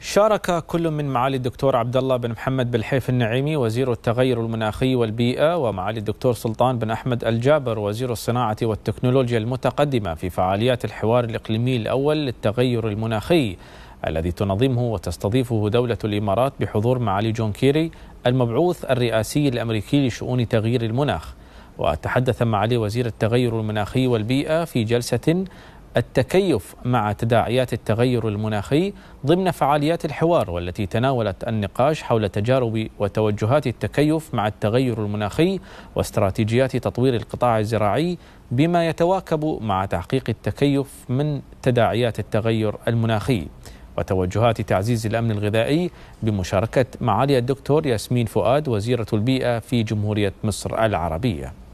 شارك كل من معالي الدكتور عبد الله بن محمد بالحيف النعيمي وزير التغير المناخي والبيئة ومعالي الدكتور سلطان بن أحمد الجابر وزير الصناعة والتكنولوجيا المتقدمة في فعاليات الحوار الإقليمي الأول للتغير المناخي الذي تنظمه وتستضيفه دولة الإمارات بحضور معالي جون كيري المبعوث الرئاسي الأمريكي لشؤون تغيير المناخ وتحدث معالي وزير التغير المناخي والبيئة في جلسة التكيف مع تداعيات التغير المناخي ضمن فعاليات الحوار والتي تناولت النقاش حول تجارب وتوجهات التكيف مع التغير المناخي واستراتيجيات تطوير القطاع الزراعي بما يتواكب مع تحقيق التكيف من تداعيات التغير المناخي وتوجهات تعزيز الامن الغذائي بمشاركه معالي الدكتور ياسمين فؤاد وزيره البيئه في جمهوريه مصر العربيه